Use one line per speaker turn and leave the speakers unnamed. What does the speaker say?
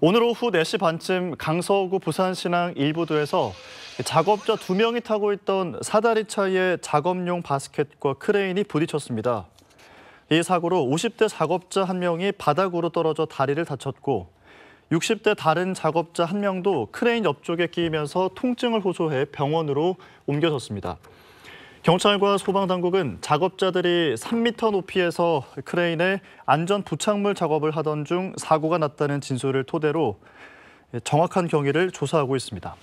오늘 오후 4시 반쯤 강서구 부산신항 일부도에서 작업자 2명이 타고 있던 사다리 차의 작업용 바스켓과 크레인이 부딪혔습니다. 이 사고로 50대 작업자 1명이 바닥으로 떨어져 다리를 다쳤고 60대 다른 작업자 1명도 크레인 옆쪽에 끼면서 통증을 호소해 병원으로 옮겨졌습니다. 경찰과 소방당국은 작업자들이 3m 높이에서 크레인에 안전 부착물 작업을 하던 중 사고가 났다는 진술을 토대로 정확한 경위를 조사하고 있습니다.